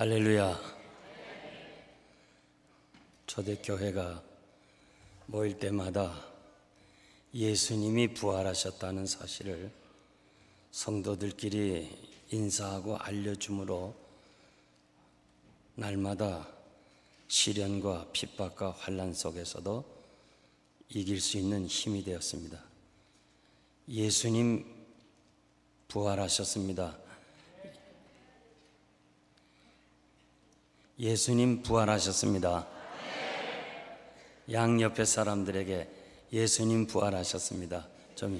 할렐루야. 초대교회가 모일 때마다 예수님이 부활하셨다는 사실을 성도들끼리 인사하고 알려줌으로 날마다 시련과 핍박과 환란 속에서도 이길 수 있는 힘이 되었습니다. 예수님 부활하셨습니다. 예수님 부활하셨습니다. 양 옆에 사람들에게 예수님 부활하셨습니다. 좀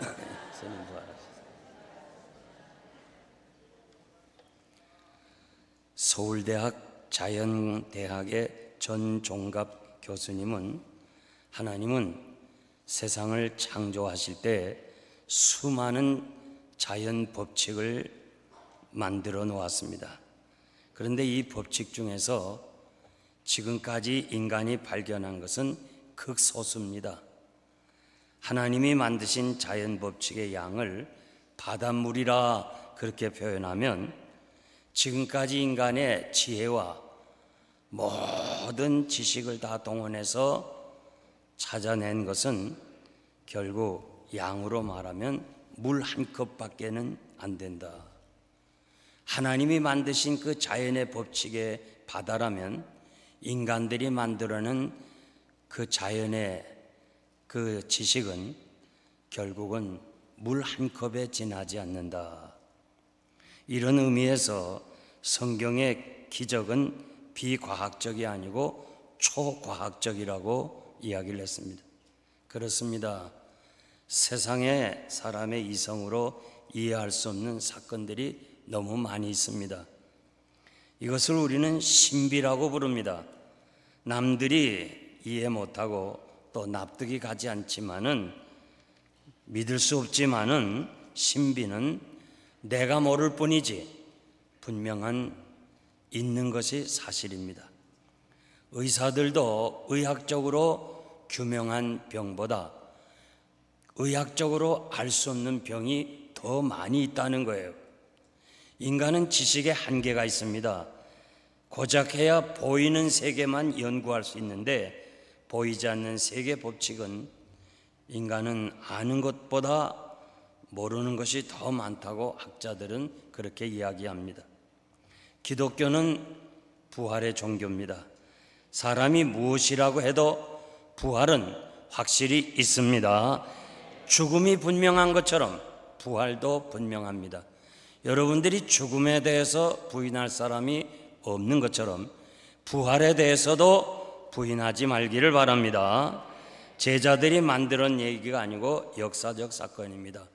예수님 부활하셨습니다. 서울대학 자연대학의 전 종갑 교수님은 하나님은 세상을 창조하실 때 수많은 자연 법칙을 만들어 놓았습니다. 그런데 이 법칙 중에서 지금까지 인간이 발견한 것은 극소수입니다. 하나님이 만드신 자연 법칙의 양을 바닷물이라 그렇게 표현하면 지금까지 인간의 지혜와 모든 지식을 다 동원해서 찾아낸 것은 결국 양으로 말하면 물 한 컵밖에는 안 된다. 하나님이 만드신 그 자연의 법칙의 바다라면 인간들이 만들어낸 그 자연의 그 지식은 결국은 물 한 컵에 지나지 않는다. 이런 의미에서 성경의 기적은 비과학적이 아니고 초과학적이라고 이야기를 했습니다. 그렇습니다. 세상의 사람의 이성으로 이해할 수 없는 사건들이 너무 많이 있습니다. 이것을 우리는 신비라고 부릅니다. 남들이 이해 못하고 또 납득이 가지 않지만은 믿을 수 없지만은 신비는 내가 모를 뿐이지 분명한 있는 것이 사실입니다. 의사들도 의학적으로 규명한 병보다 의학적으로 알 수 없는 병이 더 많이 있다는 거예요. 인간은 지식의 한계가 있습니다. 고작 해야 보이는 세계만 연구할 수 있는데 보이지 않는 세계 법칙은 인간은 아는 것보다 모르는 것이 더 많다고 학자들은 그렇게 이야기합니다. 기독교는 부활의 종교입니다. 사람이 무엇이라고 해도 부활은 확실히 있습니다. 죽음이 분명한 것처럼 부활도 분명합니다. 여러분들이 죽음에 대해서 부인할 사람이 없는 것처럼 부활에 대해서도 부인하지 말기를 바랍니다. 제자들이 만들 얘기가 아니고 역사적 사건입니다.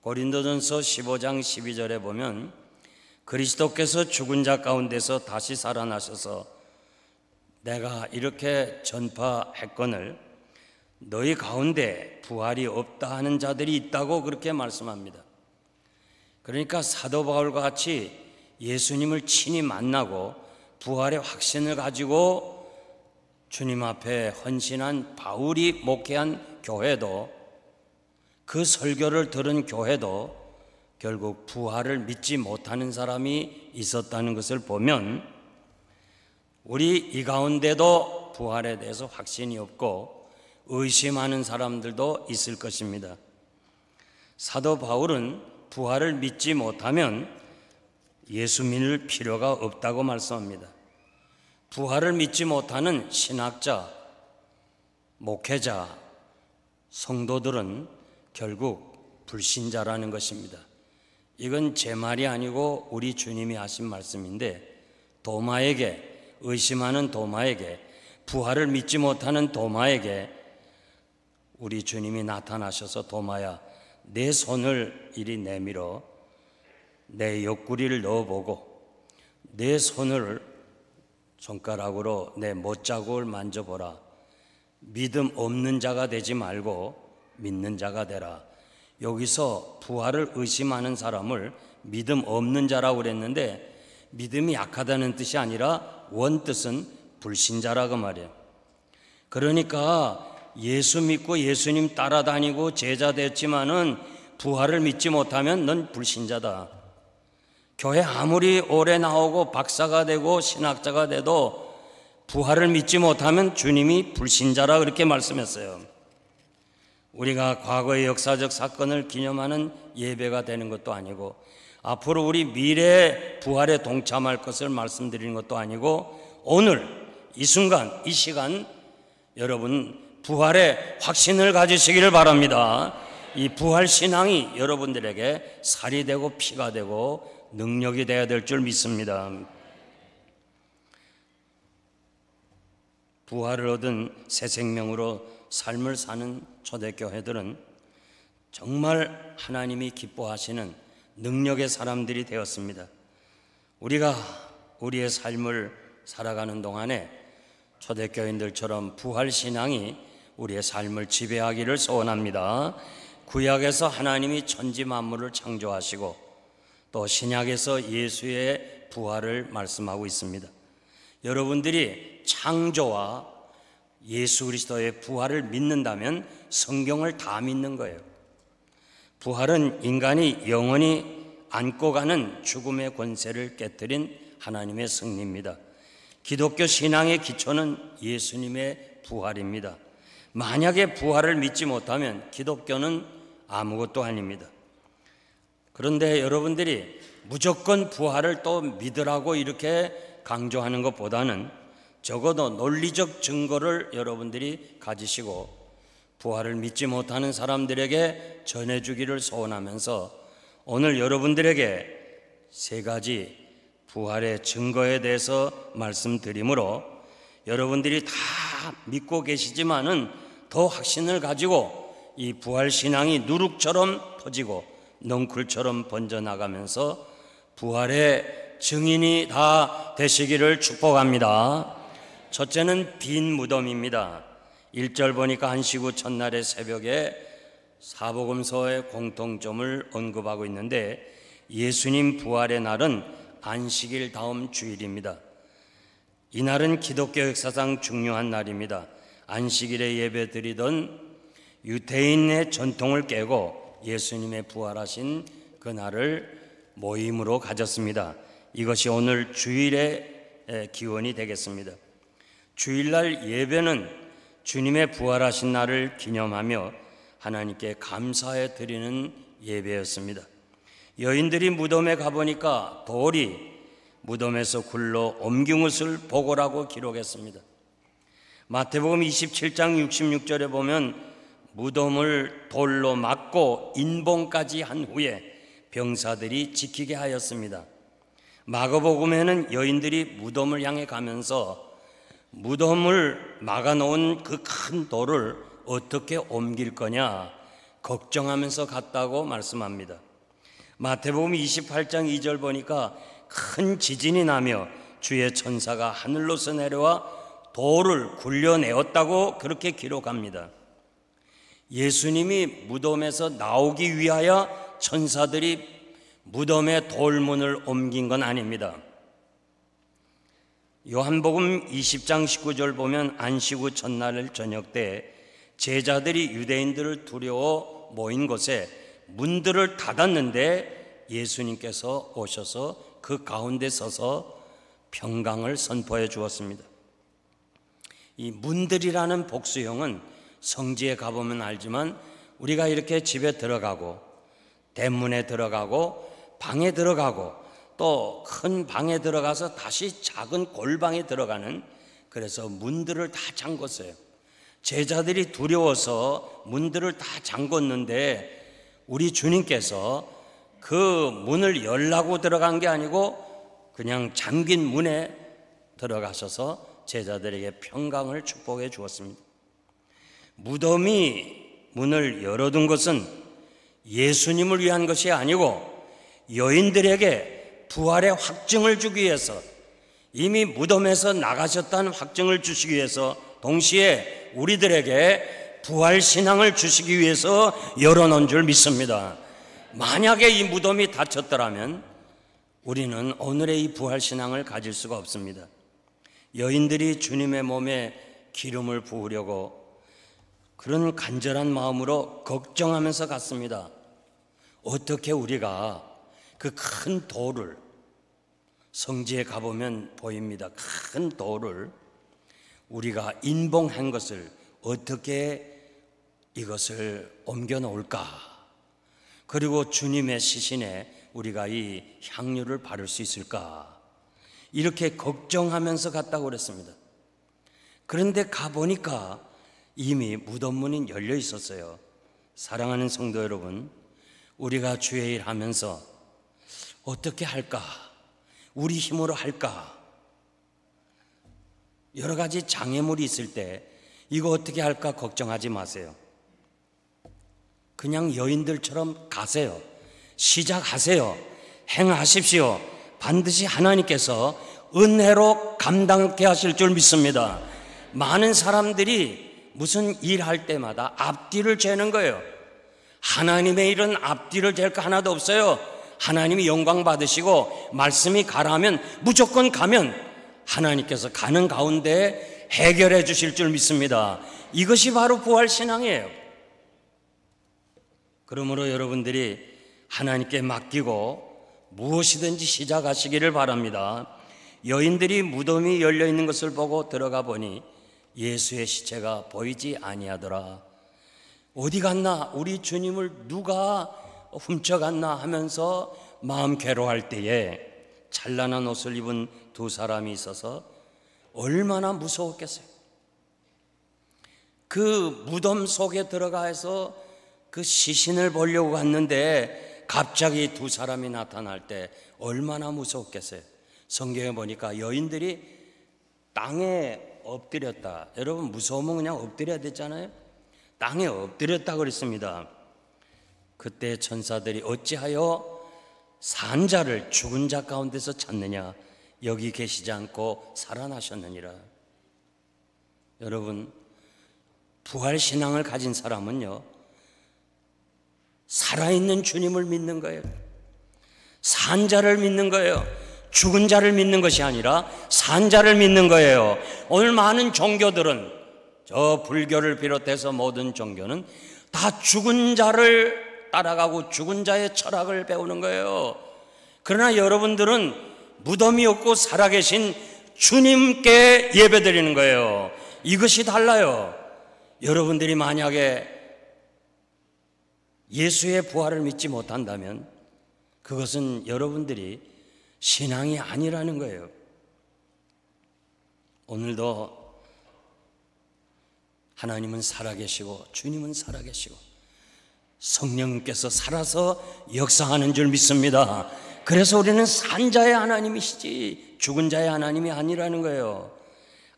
고린도전서 15장 12절에 보면 그리스도께서 죽은 자 가운데서 다시 살아나셔서 내가 이렇게 전파했건을 너희 가운데 부활이 없다 하는 자들이 있다고 그렇게 말씀합니다. 그러니까 사도 바울과 같이 예수님을 친히 만나고 부활의 확신을 가지고 주님 앞에 헌신한 바울이 목회한 교회도 그 설교를 들은 교회도 결국 부활을 믿지 못하는 사람이 있었다는 것을 보면 우리 이 가운데도 부활에 대해서 확신이 없고 의심하는 사람들도 있을 것입니다. 사도 바울은 부활을 믿지 못하면 예수 믿을 필요가 없다고 말씀합니다. 부활을 믿지 못하는 신학자, 목회자, 성도들은 결국 불신자라는 것입니다. 이건 제 말이 아니고 우리 주님이 하신 말씀인데 도마에게 의심하는 도마에게 부활을 믿지 못하는 도마에게 우리 주님이 나타나셔서 도마야 내 손을 이리 내밀어 내 옆구리를 넣어보고 내 손을 손가락으로 내 못자국을 만져보라. 믿음 없는 자가 되지 말고 믿는 자가 되라. 여기서 부활을 의심하는 사람을 믿음 없는 자라고 그랬는데 믿음이 약하다는 뜻이 아니라 원뜻은 불신자라고 그 말해요 그러니까 예수 믿고 예수님 따라다니고 제자 됐지만은 부활을 믿지 못하면 넌 불신자다. 교회 아무리 오래 나오고 박사가 되고 신학자가 돼도 부활을 믿지 못하면 주님이 불신자라 그렇게 말씀했어요. 우리가 과거의 역사적 사건을 기념하는 예배가 되는 것도 아니고 앞으로 우리 미래 의 부활에 동참할 것을 말씀드리는 것도 아니고 오늘 이 순간 이 시간 여러분 부활의 확신을 가지시기를 바랍니다. 이 부활 신앙이 여러분들에게 살이 되고 피가 되고 능력이 되어야 될 줄 믿습니다. 부활을 얻은 새 생명으로 삶을 사는 초대교회들은 정말 하나님이 기뻐하시는 능력의 사람들이 되었습니다. 우리가 우리의 삶을 살아가는 동안에 초대교인들처럼 부활신앙이 우리의 삶을 지배하기를 소원합니다. 구약에서 하나님이 천지 만물을 창조하시고 또 신약에서 예수의 부활을 말씀하고 있습니다. 여러분들이 창조와 예수 그리스도의 부활을 믿는다면 성경을 다 믿는 거예요. 부활은 인간이 영원히 안고 가는 죽음의 권세를 깨뜨린 하나님의 승리입니다. 기독교 신앙의 기초는 예수님의 부활입니다. 만약에 부활을 믿지 못하면 기독교는 아무것도 아닙니다. 그런데 여러분들이 무조건 부활을 또 믿으라고 이렇게 강조하는 것보다는 적어도 논리적 증거를 여러분들이 가지시고 부활을 믿지 못하는 사람들에게 전해주기를 소원하면서 오늘 여러분들에게 세 가지 부활의 증거에 대해서 말씀드리므로 여러분들이 다 믿고 계시지만은 더 확신을 가지고 이 부활신앙이 누룩처럼 퍼지고 넝쿨처럼 번져나가면서 부활의 증인이 다 되시기를 축복합니다. 첫째는 빈 무덤입니다. 1절 보니까 한시구 첫날의 새벽에 사복음서의 공통점을 언급하고 있는데 예수님 부활의 날은 안식일 다음 주일입니다. 이날은 기독교 역사상 중요한 날입니다. 안식일에 예배드리던 유대인의 전통을 깨고 예수님의 부활하신 그날을 모임으로 가졌습니다. 이것이 오늘 주일의 기원이 되겠습니다. 주일날 예배는 주님의 부활하신 날을 기념하며 하나님께 감사해 드리는 예배였습니다. 여인들이 무덤에 가보니까 돌이 무덤에서 굴러 옮긴 것을 보고라고 기록했습니다. 마태복음 27장 66절에 보면 무덤을 돌로 막고 인봉까지 한 후에 병사들이 지키게 하였습니다. 마가복음에는 여인들이 무덤을 향해 가면서 무덤을 막아놓은 그 큰 돌을 어떻게 옮길 거냐 걱정하면서 갔다고 말씀합니다. 마태복음 28장 2절 보니까 큰 지진이 나며 주의 천사가 하늘로서 내려와 돌을 굴려내었다고 그렇게 기록합니다. 예수님이 무덤에서 나오기 위하여 천사들이 무덤의 돌문을 옮긴 건 아닙니다. 요한복음 20장 19절 보면 안식 후 첫날 저녁 때 제자들이 유대인들을 두려워 모인 곳에 문들을 닫았는데 예수님께서 오셔서 그 가운데 서서 평강을 선포해 주었습니다. 이 문들이라는 복수형은 성지에 가보면 알지만 우리가 이렇게 집에 들어가고 대문에 들어가고 방에 들어가고 또 큰 방에 들어가서 다시 작은 골방에 들어가는 그래서 문들을 다 잠궜어요. 제자들이 두려워서 문들을 다 잠궜는데 우리 주님께서 그 문을 열라고 들어간 게 아니고 그냥 잠긴 문에 들어가셔서 제자들에게 평강을 축복해 주었습니다. 무덤이 문을 열어둔 것은 예수님을 위한 것이 아니고 여인들에게 부활의 확증을 주기 위해서 이미 무덤에서 나가셨다는 확증을 주시기 위해서 동시에 우리들에게 부활 신앙을 주시기 위해서 열어놓은 줄 믿습니다. 만약에 이 무덤이 닫혔더라면 우리는 오늘의 이 부활 신앙을 가질 수가 없습니다. 여인들이 주님의 몸에 기름을 부으려고 그런 간절한 마음으로 걱정하면서 갔습니다. 어떻게 우리가 그 큰 돌을 성지에 가보면 보입니다. 큰 돌을 우리가 인봉한 것을 어떻게 이것을 옮겨 놓을까? 그리고 주님의 시신에 우리가 이 향유를 바를 수 있을까? 이렇게 걱정하면서 갔다고 그랬습니다. 그런데 가보니까 이미 무덤문이 열려 있었어요. 사랑하는 성도 여러분, 우리가 주의 일 하면서 어떻게 할까? 우리 힘으로 할까? 여러 가지 장애물이 있을 때 이거 어떻게 할까 걱정하지 마세요. 그냥 여인들처럼 가세요. 시작하세요. 행하십시오. 반드시 하나님께서 은혜로 감당케 하실 줄 믿습니다. 많은 사람들이 무슨 일할 때마다 앞뒤를 재는 거예요. 하나님의 일은 앞뒤를 댈거 하나도 없어요. 하나님이 영광 받으시고 말씀이 가라면 무조건 가면 하나님께서 가는 가운데 해결해 주실 줄 믿습니다. 이것이 바로 부활 신앙이에요. 그러므로 여러분들이 하나님께 맡기고 무엇이든지 시작하시기를 바랍니다. 여인들이 무덤이 열려 있는 것을 보고 들어가 보니 예수의 시체가 보이지 아니하더라. 어디 갔나? 우리 주님을 누가 훔쳐갔나 하면서 마음 괴로할 때에 찬란한 옷을 입은 두 사람이 있어서 얼마나 무서웠겠어요. 그 무덤 속에 들어가서 그 시신을 보려고 갔는데 갑자기 두 사람이 나타날 때 얼마나 무섭겠어요. 성경에 보니까 여인들이 땅에 엎드렸다. 여러분 무서우면 그냥 엎드려야 되잖아요. 땅에 엎드렸다 그랬습니다. 그때 천사들이 어찌하여 산 자를 죽은 자 가운데서 찾느냐 여기 계시지 않고 살아나셨느니라. 여러분 부활 신앙을 가진 사람은요. 살아있는 주님을 믿는 거예요. 산자를 믿는 거예요. 죽은 자를 믿는 것이 아니라 산자를 믿는 거예요. 오늘 많은 종교들은 저 불교를 비롯해서 모든 종교는 다 죽은 자를 따라가고 죽은 자의 철학을 배우는 거예요. 그러나 여러분들은 무덤이 없고 살아계신 주님께 예배드리는 거예요. 이것이 달라요. 여러분들이 만약에 예수의 부활을 믿지 못한다면 그것은 여러분들이 신앙이 아니라는 거예요. 오늘도 하나님은 살아계시고 주님은 살아계시고 성령께서 살아서 역사하는 줄 믿습니다. 그래서 우리는 산자의 하나님이시지 죽은 자의 하나님이 아니라는 거예요.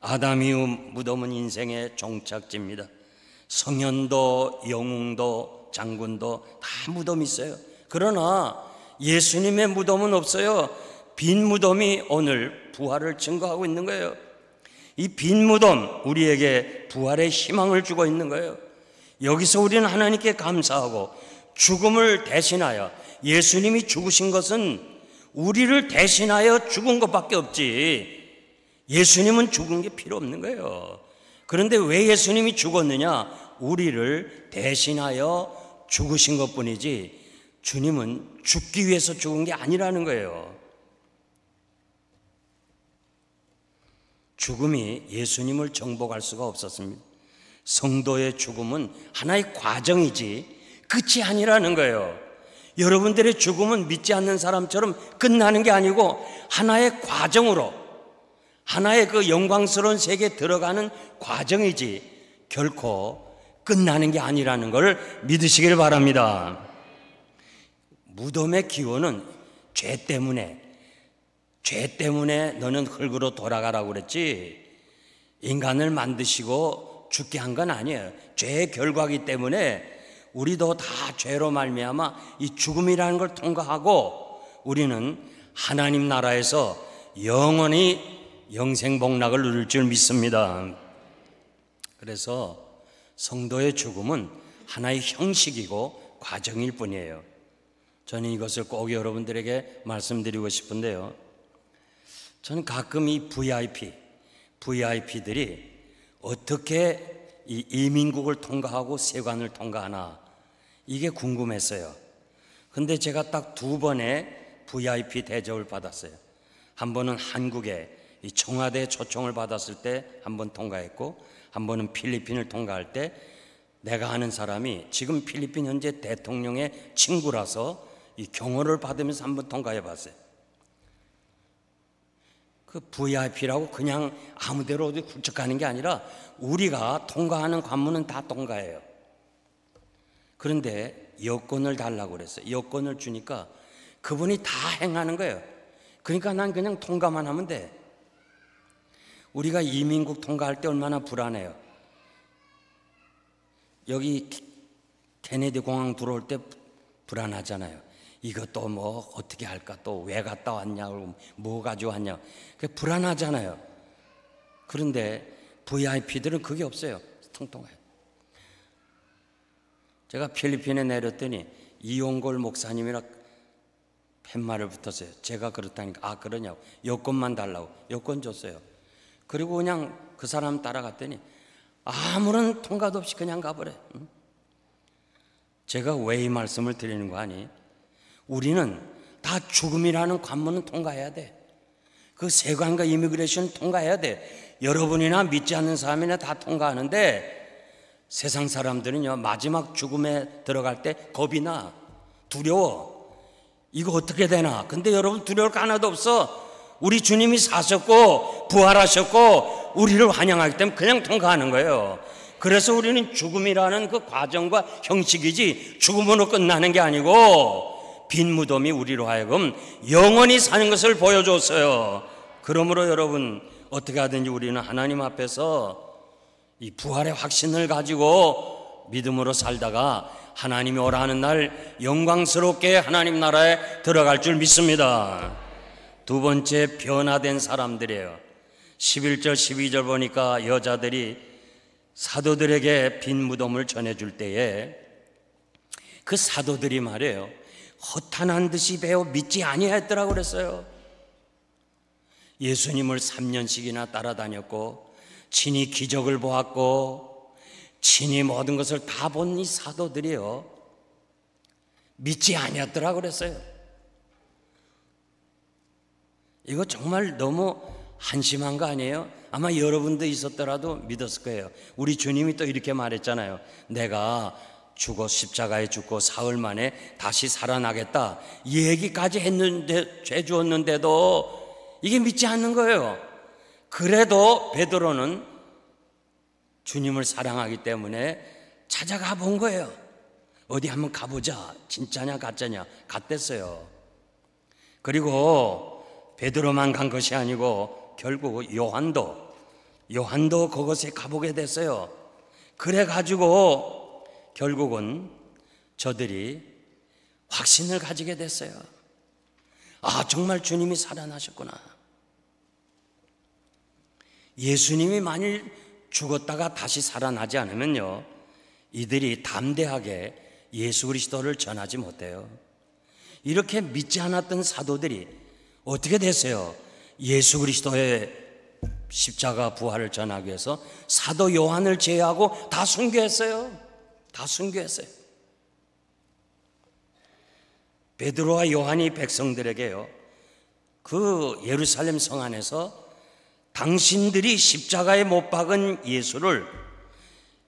아담이의 무덤은 인생의 종착지입니다. 성현도 영웅도 장군도 다 무덤이 있어요. 그러나 예수님의 무덤은 없어요. 빈 무덤이 오늘 부활을 증거하고 있는 거예요. 이 빈 무덤 우리에게 부활의 희망을 주고 있는 거예요. 여기서 우리는 하나님께 감사하고 죽음을 대신하여 예수님이 죽으신 것은 우리를 대신하여 죽은 것밖에 없지. 예수님은 죽은 게 필요 없는 거예요. 그런데 왜 예수님이 죽었느냐? 우리를 대신하여 죽으신 것 뿐이지 주님은 죽기 위해서 죽은 게 아니라는 거예요. 죽음이 예수님을 정복할 수가 없었습니다. 성도의 죽음은 하나의 과정이지 끝이 아니라는 거예요. 여러분들의 죽음은 믿지 않는 사람처럼 끝나는 게 아니고 하나의 과정으로 하나의 그 영광스러운 세계에 들어가는 과정이지 결코 끝나는 게 아니라는 걸 믿으시길 바랍니다. 무덤의 기원은 죄 때문에 죄 때문에 너는 흙으로 돌아가라고 그랬지 인간을 만드시고 죽게 한 건 아니에요. 죄의 결과기 때문에 우리도 다 죄로 말미암아 이 죽음이라는 걸 통과하고 우리는 하나님 나라에서 영원히 영생 복락을 누릴 줄 믿습니다. 그래서 성도의 죽음은 하나의 형식이고 과정일 뿐이에요. 저는 이것을 꼭 여러분들에게 말씀드리고 싶은데요. 저는 가끔 이 VIP, VIP들이 어떻게 이 이민국을 통과하고 세관을 통과하나 이게 궁금했어요. 근데 제가 딱 두 번의 VIP 대접을 받았어요. 한 번은 한국에 이 청와대 초청을 받았을 때 한 번 통과했고 한 번은 필리핀을 통과할 때 내가 아는 사람이 지금 필리핀 현재 대통령의 친구라서 이 경호를 받으면서 한 번 통과해 봤어요. 그 VIP라고 그냥 아무데로 어디 훌쩍 가는 게 아니라 우리가 통과하는 관문은 다 통과해요. 그런데 여권을 달라고 그랬어요. 여권을 주니까 그분이 다 행하는 거예요. 그러니까 난 그냥 통과만 하면 돼. 우리가 이민국 통과할 때 얼마나 불안해요. 여기 케네디 공항 들어올 때 불안하잖아요. 이것도 뭐 어떻게 할까 또 왜 갔다 왔냐 뭐 가지고 왔냐 그 불안하잖아요. 그런데 VIP들은 그게 없어요. 통통해요. 제가 필리핀에 내렸더니 이용골 목사님이랑 팻말을 붙었어요. 제가 그렇다니까 아 그러냐고 여권만 달라고 여권 줬어요. 그리고 그냥 그 사람 따라갔더니 아무런 통과도 없이 그냥 가버려. 제가 왜 이 말씀을 드리는 거 아니? 우리는 다 죽음이라는 관문은 통과해야 돼. 그 세관과 이미그레이션 통과해야 돼. 여러분이나 믿지 않는 사람이나 다 통과하는데 세상 사람들은요, 마지막 죽음에 들어갈 때 겁이 나. 두려워. 이거 어떻게 되나? 근데 여러분 두려울 거 하나도 없어. 우리 주님이 사셨고 부활하셨고 우리를 환영하기 때문에 그냥 통과하는 거예요. 그래서 우리는 죽음이라는 그 과정과 형식이지 죽음으로 끝나는 게 아니고 빈 무덤이 우리로 하여금 영원히 사는 것을 보여줬어요. 그러므로 여러분 어떻게 하든지 우리는 하나님 앞에서 이 부활의 확신을 가지고 믿음으로 살다가 하나님이 오라는 날 영광스럽게 하나님 나라에 들어갈 줄 믿습니다. 두 번째 변화된 사람들이에요. 11절 12절 보니까 여자들이 사도들에게 빈 무덤을 전해줄 때에 그 사도들이 말해요 허탄한 듯이 배워 믿지 아니했더라고 그랬어요. 예수님을 3년씩이나 따라다녔고 친히 기적을 보았고 친히 모든 것을 다 본 이 사도들이요. 믿지 아니었더라고 그랬어요. 이거 정말 너무 한심한 거 아니에요? 아마 여러분도 있었더라도 믿었을 거예요. 우리 주님이 또 이렇게 말했잖아요. 내가 죽어 십자가에 죽고 사흘 만에 다시 살아나겠다. 이 얘기까지 했는데 죄 주었는데도 이게 믿지 않는 거예요. 그래도 베드로는 주님을 사랑하기 때문에 찾아가 본 거예요. 어디 한번 가보자. 진짜냐 가짜냐 갔댔어요. 그리고 베드로만 간 것이 아니고 결국 요한도 요한도 그것에 가보게 됐어요. 그래 가지고 결국은 저들이 확신을 가지게 됐어요. 아, 정말 주님이 살아나셨구나. 예수님이 만일 죽었다가 다시 살아나지 않으면요. 이들이 담대하게 예수 그리스도를 전하지 못해요. 이렇게 믿지 않았던 사도들이 어떻게 됐어요? 예수 그리스도의 십자가 부활을 전하기 위해서 사도 요한을 제외하고 다 순교했어요. 다 순교했어요. 베드로와 요한이 백성들에게요. 그 예루살렘 성 안에서 당신들이 십자가에 못 박은 예수를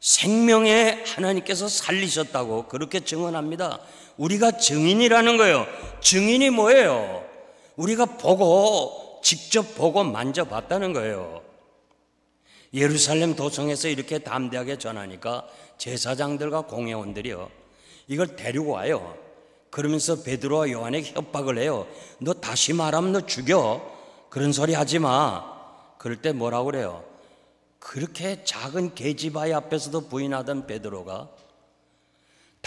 생명의 하나님께서 살리셨다고 그렇게 증언합니다. 우리가 증인이라는 거예요. 증인이 뭐예요? 우리가 보고 직접 보고 만져봤다는 거예요. 예루살렘 도성에서 이렇게 담대하게 전하니까 제사장들과 공회원들이요. 이걸 데리고 와요. 그러면서 베드로와 요한에게 협박을 해요. 너 다시 말하면 너 죽여. 그런 소리 하지 마. 그럴 때 뭐라고 그래요? 그렇게 작은 계집아이 앞에서도 부인하던 베드로가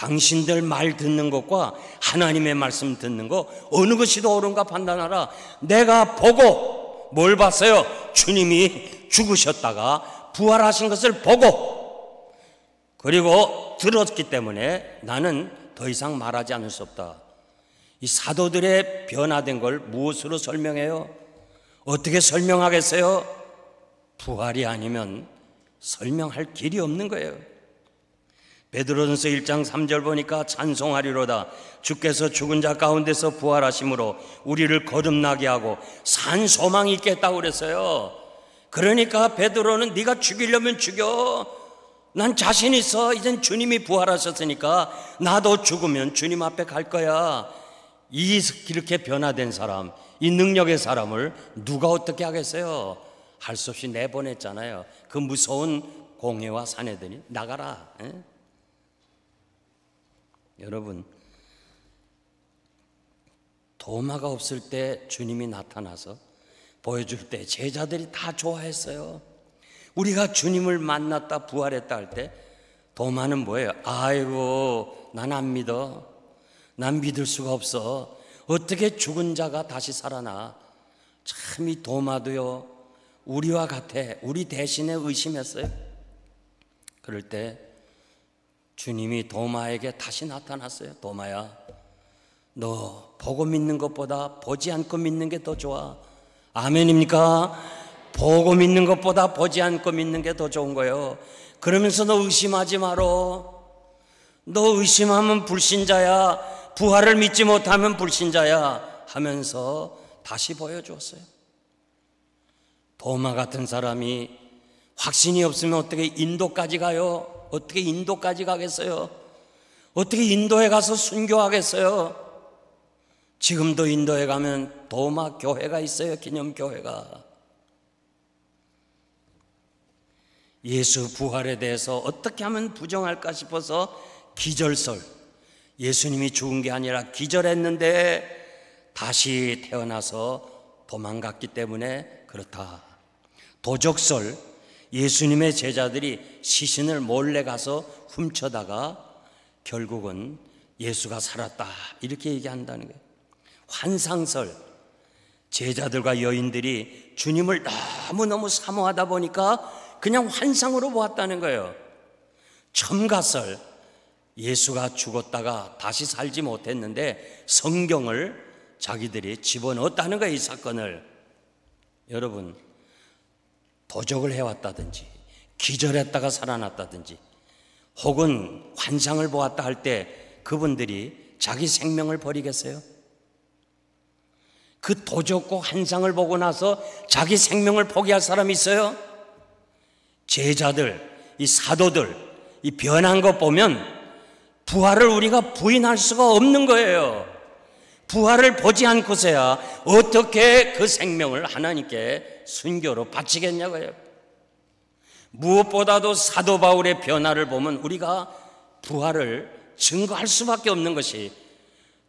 당신들 말 듣는 것과 하나님의 말씀 듣는 것, 어느 것이 더 옳은가 판단하라. 내가 보고 뭘 봤어요? 주님이 죽으셨다가 부활하신 것을 보고 그리고 들었기 때문에 나는 더 이상 말하지 않을 수 없다. 이 사도들의 변화된 걸 무엇으로 설명해요? 어떻게 설명하겠어요? 부활이 아니면 설명할 길이 없는 거예요. 베드로전서 1장 3절 보니까 찬송하리로다 주께서 죽은 자 가운데서 부활하심으로 우리를 거듭나게 하고 산 소망이 있겠다고 그랬어요. 그러니까 베드로는 네가 죽이려면 죽여. 난 자신 있어. 이젠 주님이 부활하셨으니까 나도 죽으면 주님 앞에 갈 거야. 이 이렇게 변화된 사람, 이 능력의 사람을 누가 어떻게 하겠어요? 할 수 없이 내보냈잖아요. 그 무서운 공회와 사내들이 나가라. 에? 여러분, 도마가 없을 때 주님이 나타나서 보여줄 때 제자들이 다 좋아했어요. 우리가 주님을 만났다 부활했다 할 때 도마는 뭐예요? 아이고, 난 안 믿어. 난 믿을 수가 없어. 어떻게 죽은 자가 다시 살아나? 참이 도마도요. 우리와 같아. 우리 대신에 의심했어요. 그럴 때 주님이 도마에게 다시 나타났어요. 도마야, 너 보고 믿는 것보다 보지 않고 믿는 게 더 좋아. 아멘입니까? 보고 믿는 것보다 보지 않고 믿는 게 더 좋은 거예요. 그러면서 너 의심하지 마라. 너 의심하면 불신자야. 부활을 믿지 못하면 불신자야. 하면서 다시 보여줬어요 도마 같은 사람이 확신이 없으면 어떻게 인도까지 가요? 어떻게 인도까지 가겠어요? 어떻게 인도에 가서 순교하겠어요? 지금도 인도에 가면 도마 교회가 있어요, 기념교회가. 예수 부활에 대해서 어떻게 하면 부정할까 싶어서 기절설. 예수님이 죽은 게 아니라 기절했는데 다시 태어나서 도망갔기 때문에 그렇다. 도적설. 예수님의 제자들이 시신을 몰래 가서 훔쳐다가 결국은 예수가 살았다. 이렇게 얘기한다는 거예요. 환상설. 제자들과 여인들이 주님을 너무너무 사모하다 보니까 그냥 환상으로 보았다는 거예요. 첨가설. 예수가 죽었다가 다시 살지 못했는데 성경을 자기들이 집어넣었다는 거예요, 이 사건을. 여러분, 도적을 해왔다든지 기절했다가 살아났다든지 혹은 환상을 보았다 할 때 그분들이 자기 생명을 버리겠어요? 그도적고 환상을 보고 나서 자기 생명을 포기할 사람이 있어요? 제자들, 이 사도들, 이 변한 것 보면 부활을 우리가 부인할 수가 없는 거예요. 부활을 보지 않고서야 어떻게 그 생명을 하나님께 순교로 바치겠냐고요. 무엇보다도 사도 바울의 변화를 보면 우리가 부활을 증거할 수밖에 없는 것이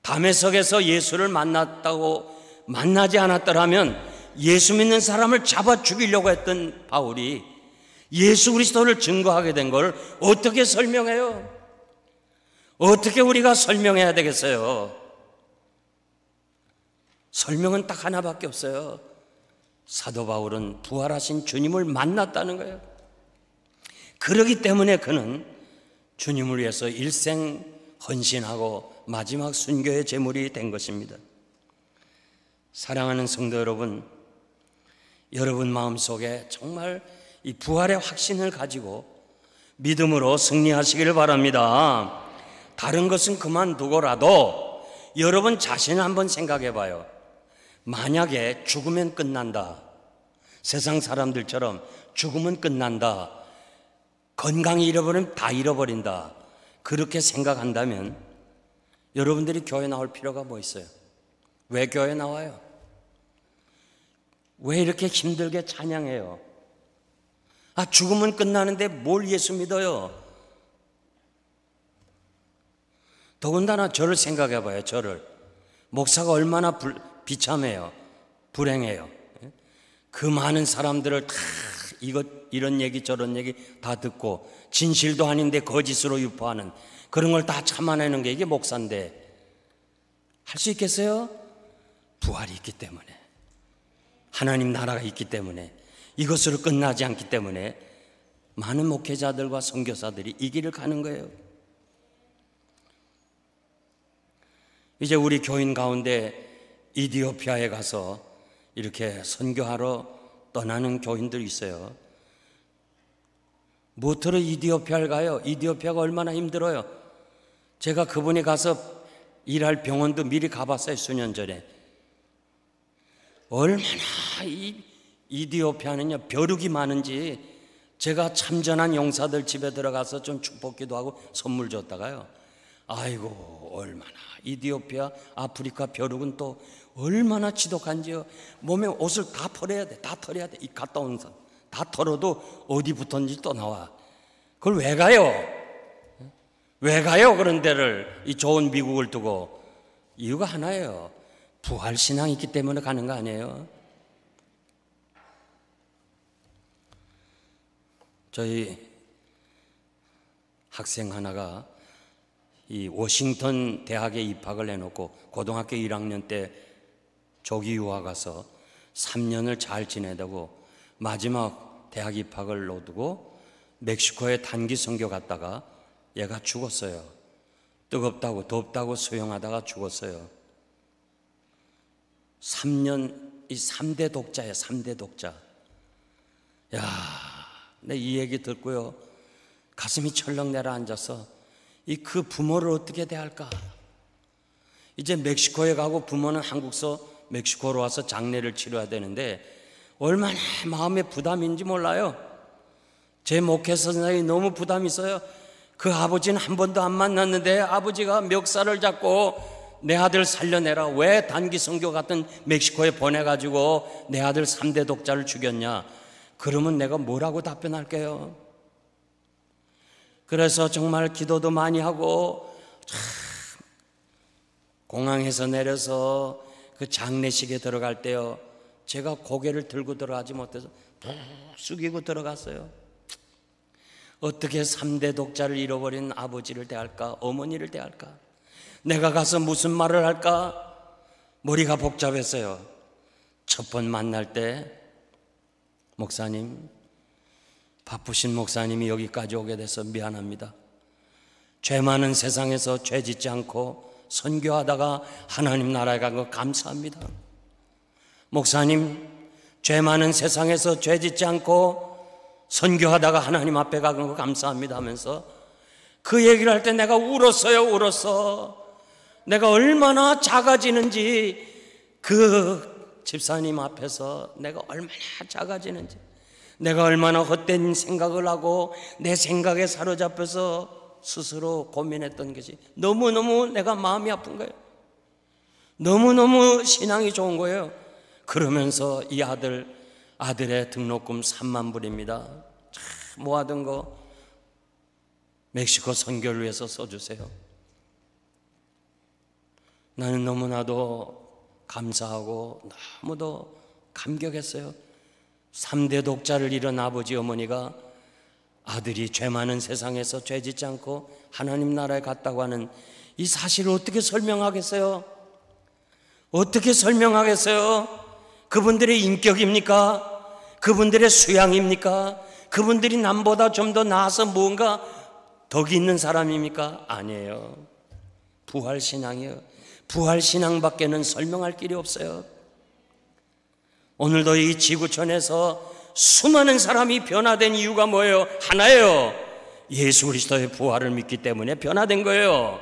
담에석에서 예수를 만났다고 만나지 않았더라면 예수 믿는 사람을 잡아 죽이려고 했던 바울이 예수 그리스도를 증거하게 된 걸 어떻게 설명해요? 어떻게 우리가 설명해야 되겠어요? 설명은 딱 하나밖에 없어요. 사도 바울은 부활하신 주님을 만났다는 거예요. 그러기 때문에 그는 주님을 위해서 일생 헌신하고 마지막 순교의 제물이 된 것입니다. 사랑하는 성도 여러분, 여러분 마음속에 정말 이 부활의 확신을 가지고 믿음으로 승리하시기를 바랍니다. 다른 것은 그만두고라도 여러분 자신을 한번 생각해 봐요. 만약에 죽으면 끝난다. 세상 사람들처럼 죽으면 끝난다. 건강 잃어버리면 다 잃어버린다. 그렇게 생각한다면 여러분들이 교회 나올 필요가 뭐 있어요? 왜 교회 나와요? 왜 이렇게 힘들게 찬양해요? 아, 죽으면 끝나는데 뭘 예수 믿어요? 더군다나 저를 생각해 봐요, 저를. 목사가 얼마나 불, 비참해요. 불행해요. 예? 그 많은 사람들을 다 이것 이런 얘기 저런 얘기 다 듣고 진실도 아닌데 거짓으로 유포하는 그런 걸 다 참아내는 게 이게 목사인데 할 수 있겠어요? 부활이 있기 때문에 하나님 나라가 있기 때문에 이것으로 끝나지 않기 때문에 많은 목회자들과 선교사들이 이 길을 가는 거예요. 이제 우리 교인 가운데 이디오피아에 가서 이렇게 선교하러 떠나는 교인들 있어요. 무엇으로 이디오피아를 가요? 이디오피아가 얼마나 힘들어요? 제가 그분이 가서 일할 병원도 미리 가봤어요, 수년 전에. 얼마나 이 이디오피아는요, 벼룩이 많은지 제가 참전한 용사들 집에 들어가서 좀 축복기도 하고 선물 줬다가요. 아이고, 얼마나 이디오피아, 아프리카 벼룩은 또 얼마나 지독한지요. 몸에 옷을 다 털어야 돼. 다 털어야 돼. 이 갔다 온 선. 다 털어도 어디 붙었는지 또 나와. 그걸 왜 가요? 왜 가요? 그런 데를 이 좋은 미국을 두고 이유가 하나예요. 부활 신앙이 있기 때문에 가는 거 아니에요? 저희 학생 하나가 이 워싱턴 대학에 입학을 해놓고 고등학교 1학년 때 조기 유학 가서 3년을 잘 지내다고 마지막 대학 입학을 놓두고 멕시코에 단기 선교 갔다가 얘가 죽었어요. 뜨겁다고 덥다고 수영하다가 죽었어요. 3년 이 3대 독자예요. 3대 독자. 야, 내 이 얘기 듣고요. 가슴이 철렁 내려앉아서 이 그 부모를 어떻게 대할까? 이제 멕시코에 가고 부모는 한국서 멕시코로 와서 장례를 치러야 되는데 얼마나 마음의 부담인지 몰라요. 제 목회 선생이 너무 부담이 있어요. 그 아버지는 한 번도 안 만났는데 아버지가 멱살을 잡고 내 아들 살려내라. 왜 단기 성교 같은 멕시코에 보내가지고 내 아들 3대 독자를 죽였냐. 그러면 내가 뭐라고 답변할게요? 그래서 정말 기도도 많이 하고, 참, 공항에서 내려서 그 장례식에 들어갈 때요. 제가 고개를 들고 들어가지 못해서 푹 숙이고 들어갔어요. 어떻게 3대 독자를 잃어버린 아버지를 대할까? 어머니를 대할까? 내가 가서 무슨 말을 할까? 머리가 복잡했어요. 첫 번 만날 때, 목사님, 바쁘신 목사님이 여기까지 오게 돼서 미안합니다. 죄 많은 세상에서 죄 짓지 않고 선교하다가 하나님 나라에 간 거 감사합니다. 목사님, 죄 많은 세상에서 죄 짓지 않고 선교하다가 하나님 앞에 가는 거 감사합니다 하면서 그 얘기를 할 때 내가 울었어요, 울었어. 내가 얼마나 작아지는지 그 집사님 앞에서 내가 얼마나 작아지는지 내가 얼마나 헛된 생각을 하고 내 생각에 사로잡혀서 스스로 고민했던 것이 너무너무 내가 마음이 아픈 거예요. 너무너무 신앙이 좋은 거예요. 그러면서 이 아들, 아들의 등록금 3만 불입니다. 모아둔 거 멕시코 선교를 위해서 써주세요. 나는 너무나도 감사하고 너무도 감격했어요. 3대 독자를 잃은 아버지 어머니가 아들이 죄 많은 세상에서 죄 짓지 않고 하나님 나라에 갔다고 하는 이 사실을 어떻게 설명하겠어요? 어떻게 설명하겠어요? 그분들의 인격입니까? 그분들의 수양입니까? 그분들이 남보다 좀 더 나아서 뭔가 덕이 있는 사람입니까? 아니에요. 부활신앙이요. 부활신앙밖에는 설명할 길이 없어요. 오늘도 이 지구촌에서 수많은 사람이 변화된 이유가 뭐예요? 하나예요. 예수 그리스도의 부활을 믿기 때문에 변화된 거예요.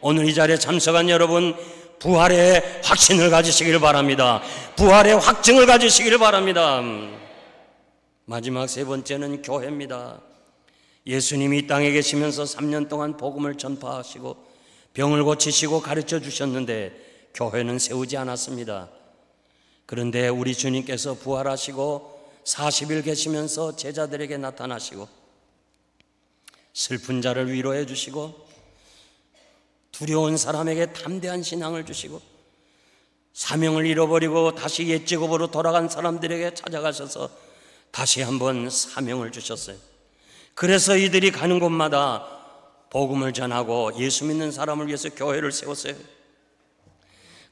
오늘 이 자리에 참석한 여러분 부활의 확신을 가지시길 바랍니다. 부활의 확증을 가지시길 바랍니다. 마지막 세 번째는 교회입니다. 예수님이 이 땅에 계시면서 3년 동안 복음을 전파하시고 병을 고치시고 가르쳐 주셨는데 교회는 세우지 않았습니다. 그런데 우리 주님께서 부활하시고 40일 계시면서 제자들에게 나타나시고 슬픈 자를 위로해 주시고 두려운 사람에게 담대한 신앙을 주시고 사명을 잃어버리고 다시 옛직업으로 돌아간 사람들에게 찾아가셔서 다시 한번 사명을 주셨어요. 그래서 이들이 가는 곳마다 복음을 전하고 예수 믿는 사람을 위해서 교회를 세웠어요.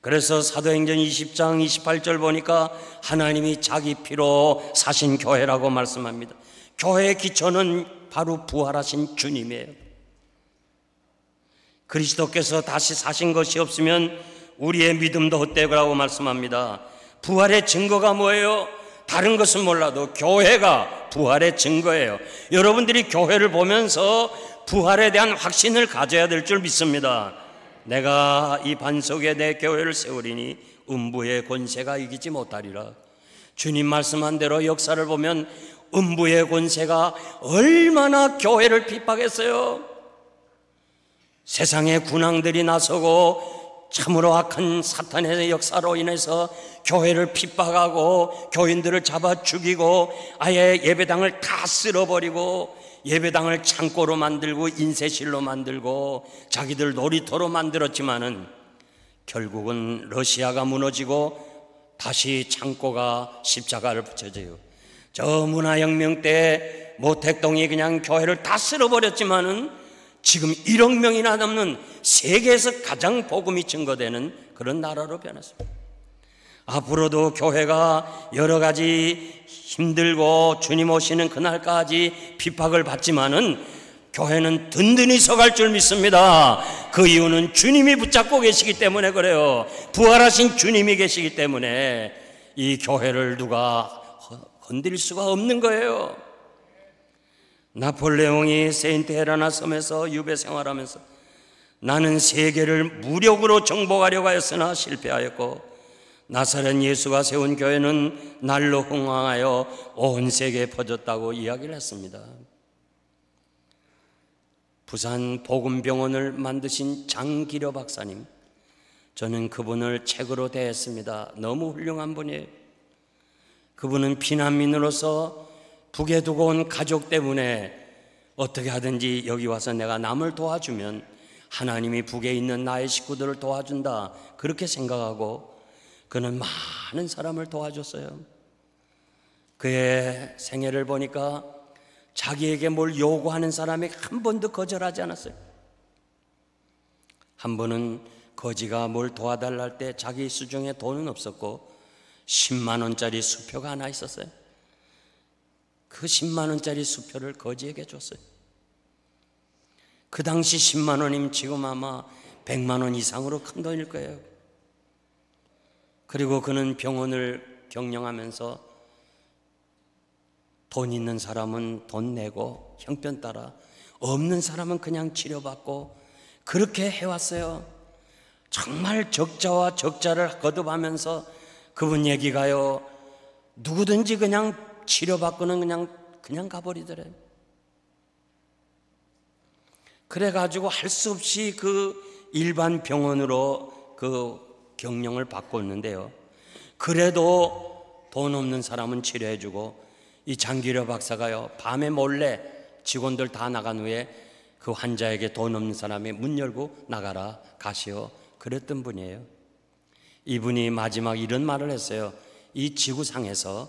그래서 사도행전 20장 28절 보니까 하나님이 자기 피로 사신 교회라고 말씀합니다. 교회의 기초는 바로 부활하신 주님이에요. 그리스도께서 다시 사신 것이 없으면 우리의 믿음도 헛되고라고 말씀합니다. 부활의 증거가 뭐예요? 다른 것은 몰라도 교회가 부활의 증거예요. 여러분들이 교회를 보면서 부활에 대한 확신을 가져야 될 줄 믿습니다. 내가 이 반석에 내 교회를 세우리니 음부의 권세가 이기지 못하리라. 주님 말씀한 대로 역사를 보면 음부의 권세가 얼마나 교회를 핍박했어요. 세상의 군왕들이 나서고 참으로 악한 사탄의 역사로 인해서 교회를 핍박하고 교인들을 잡아 죽이고 아예 예배당을 다 쓸어버리고 예배당을 창고로 만들고 인쇄실로 만들고 자기들 놀이터로 만들었지만은 결국은 러시아가 무너지고 다시 창고가 십자가를 붙여져요. 저 문화혁명 때 모택동이 그냥 교회를 다 쓸어버렸지만은 지금 1억 명이나 넘는 세계에서 가장 복음이 증거되는 그런 나라로 변했습니다. 앞으로도 교회가 여러 가지 힘들고 주님 오시는 그날까지 비박을 받지만은 교회는 든든히 서갈 줄 믿습니다. 그 이유는 주님이 붙잡고 계시기 때문에 그래요. 부활하신 주님이 계시기 때문에 이 교회를 누가 건드 수가 없는 거예요. 나폴레옹이 세인트 헤라나 섬에서 유배 생활하면서 나는 세계를 무력으로 정복하려고 했으나 실패하였고 나사렛 예수가 세운 교회는 날로 흥황하여 온 세계에 퍼졌다고 이야기를 했습니다. 부산 복음병원을 만드신 장기려 박사님, 저는 그분을 책으로 대했습니다. 너무 훌륭한 분이에요. 그분은 피난민으로서 북에 두고 온 가족 때문에 어떻게 하든지 여기 와서 내가 남을 도와주면 하나님이 북에 있는 나의 식구들을 도와준다. 그렇게 생각하고 그는 많은 사람을 도와줬어요. 그의 생애를 보니까 자기에게 뭘 요구하는 사람이 한 번도 거절하지 않았어요. 한 번은 거지가 뭘 도와달라 할때 자기 수중에 돈은 없었고 10만 원짜리 수표가 하나 있었어요. 그 10만 원짜리 수표를 거지에게 줬어요. 그 당시 10만 원이면 지금 아마 100만 원 이상으로 큰 돈일 거예요. 그리고 그는 병원을 경영하면서 돈 있는 사람은 돈 내고 형편 따라 없는 사람은 그냥 치료받고 그렇게 해왔어요. 정말 적자와 적자를 거듭하면서 그분 얘기가요. 누구든지 그냥 치료받고는 그냥 그냥 가버리더래. 그래 가지고 할 수 없이 그 일반 병원으로 그 경영을 받고 있는데요. 그래도 돈 없는 사람은 치료해주고 이 장기려 박사가요 밤에 몰래 직원들 다 나간 후에 그 환자에게 돈 없는 사람이 문 열고 나가라 가시오 그랬던 분이에요. 이분이 마지막 이런 말을 했어요. 이 지구상에서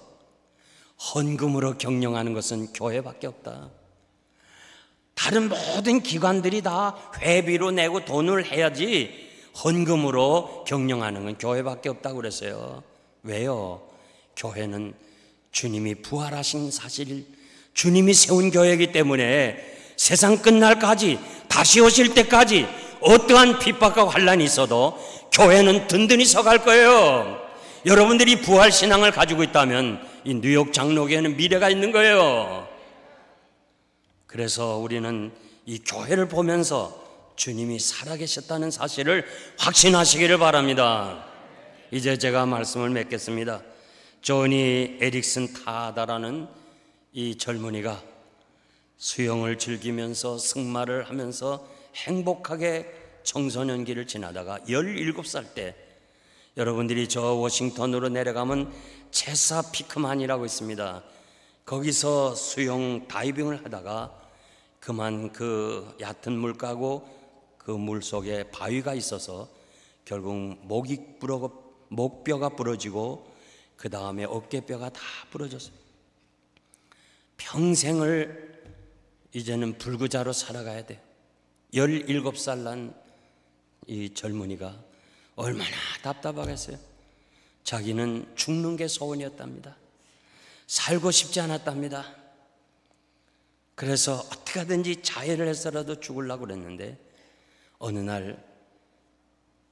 헌금으로 경영하는 것은 교회밖에 없다. 다른 모든 기관들이 다 회비로 내고 돈을 해야지 헌금으로 경영하는 건 교회밖에 없다고 그랬어요. 왜요? 교회는 주님이 부활하신 사실, 주님이 세운 교회이기 때문에 세상 끝날까지 다시 오실 때까지 어떠한 핍박과 환란이 있어도 교회는 든든히 서갈 거예요. 여러분들이 부활 신앙을 가지고 있다면 이 뉴욕 장로교회는 미래가 있는 거예요. 그래서 우리는 이 교회를 보면서 주님이 살아계셨다는 사실을 확신하시기를 바랍니다. 이제 제가 말씀을 맺겠습니다. 조니 에릭슨 타다라는 이 젊은이가 수영을 즐기면서 승마를 하면서 행복하게 청소년기를 지나다가 17살 때 여러분들이 저 워싱턴으로 내려가면 제사 피크만이라고 있습니다. 거기서 수영 다이빙을 하다가 그만 그 얕은 물가고 그 물속에 바위가 있어서 결국 목이 부러고 목뼈가 부러지고 그 다음에 어깨뼈가 다 부러졌어요. 평생을 이제는 불구자로 살아가야 돼요. 17살 난 이 젊은이가 얼마나 답답하겠어요. 자기는 죽는 게 소원이었답니다. 살고 싶지 않았답니다. 그래서 어떻게든지 자해를 해서라도 죽으려고 그랬는데 어느 날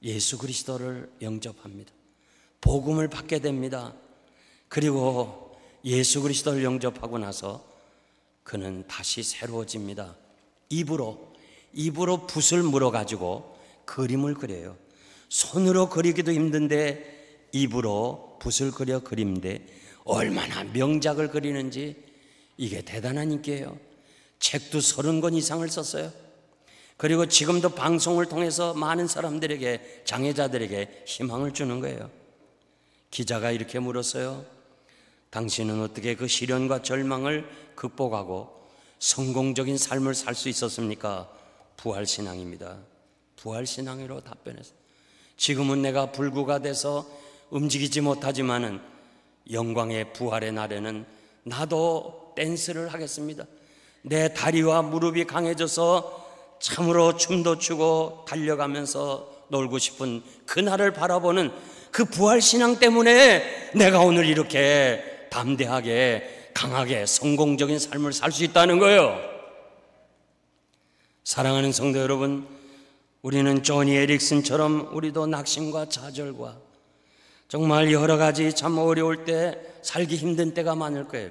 예수 그리스도를 영접합니다. 복음을 받게 됩니다. 그리고 예수 그리스도를 영접하고 나서 그는 다시 새로워집니다. 입으로 입으로 붓을 물어 가지고 그림을 그려요. 손으로 그리기도 힘든데 입으로 붓을 그려 그림인데 얼마나 명작을 그리는지 이게 대단한 인기예요. 책도 서른 권 이상을 썼어요. 그리고 지금도 방송을 통해서 많은 사람들에게 장애자들에게 희망을 주는 거예요. 기자가 이렇게 물었어요. 당신은 어떻게 그 시련과 절망을 극복하고 성공적인 삶을 살 수 있었습니까? 부활신앙입니다. 부활신앙으로 답변했어요. 지금은 내가 불구가 돼서 움직이지 못하지만은 영광의 부활의 날에는 나도 댄스를 하겠습니다. 내 다리와 무릎이 강해져서 참으로 춤도 추고 달려가면서 놀고 싶은 그날을 바라보는 그 부활신앙 때문에 내가 오늘 이렇게 담대하게 강하게 성공적인 삶을 살 수 있다는 거예요. 사랑하는 성도 여러분, 우리는 조니 에릭슨처럼 우리도 낙심과 좌절과 정말 여러 가지 참 어려울 때 살기 힘든 때가 많을 거예요.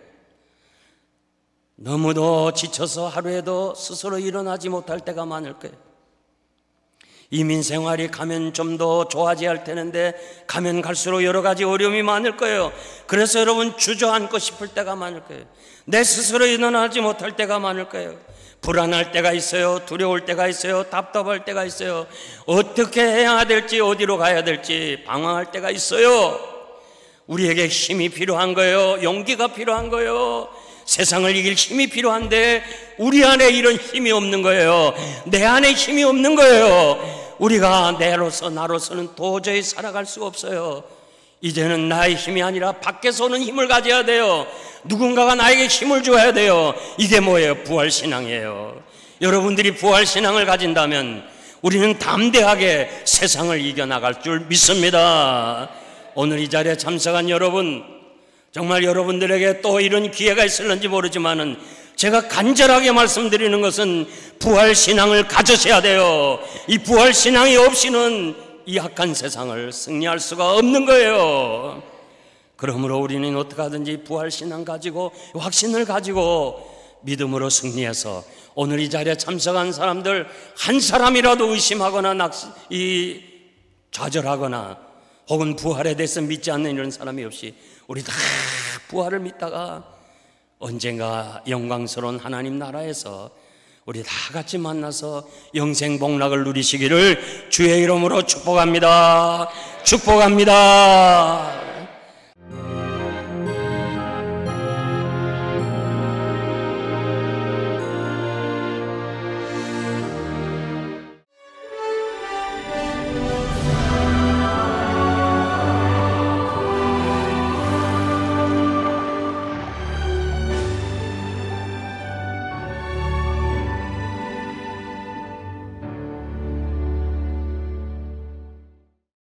너무도 지쳐서 하루에도 스스로 일어나지 못할 때가 많을 거예요. 이민 생활이 가면 좀 더좋아지야할 테는데 가면 갈수록 여러 가지 어려움이 많을 거예요. 그래서 여러분 주저앉고 싶을 때가 많을 거예요. 내 스스로 일어나지 못할 때가 많을 거예요. 불안할 때가 있어요. 두려울 때가 있어요. 답답할 때가 있어요. 어떻게 해야 될지 어디로 가야 될지 방황할 때가 있어요. 우리에게 힘이 필요한 거예요. 용기가 필요한 거예요. 세상을 이길 힘이 필요한데 우리 안에 이런 힘이 없는 거예요. 내 안에 힘이 없는 거예요. 우리가 내로서 나로서는 도저히 살아갈 수 없어요. 이제는 나의 힘이 아니라 밖에서 오는 힘을 가져야 돼요. 누군가가 나에게 힘을 줘야 돼요. 이게 뭐예요? 부활신앙이에요. 여러분들이 부활신앙을 가진다면 우리는 담대하게 세상을 이겨나갈 줄 믿습니다. 오늘 이 자리에 참석한 여러분, 정말 여러분들에게 또 이런 기회가 있을는지 모르지만은 제가 간절하게 말씀드리는 것은 부활 신앙을 가져셔야 돼요. 이 부활 신앙이 없이는 이 악한 세상을 승리할 수가 없는 거예요. 그러므로 우리는 어떻게 하든지 부활 신앙 가지고 확신을 가지고 믿음으로 승리해서 오늘 이 자리에 참석한 사람들 한 사람이라도 의심하거나 낙시, 이 좌절하거나 혹은 부활에 대해서 믿지 않는 이런 사람이 없이 우리 다 부활을 믿다가 언젠가 영광스러운 하나님 나라에서 우리 다 같이 만나서 영생 복락을 누리시기를 주의 이름으로 축복합니다. 축복합니다.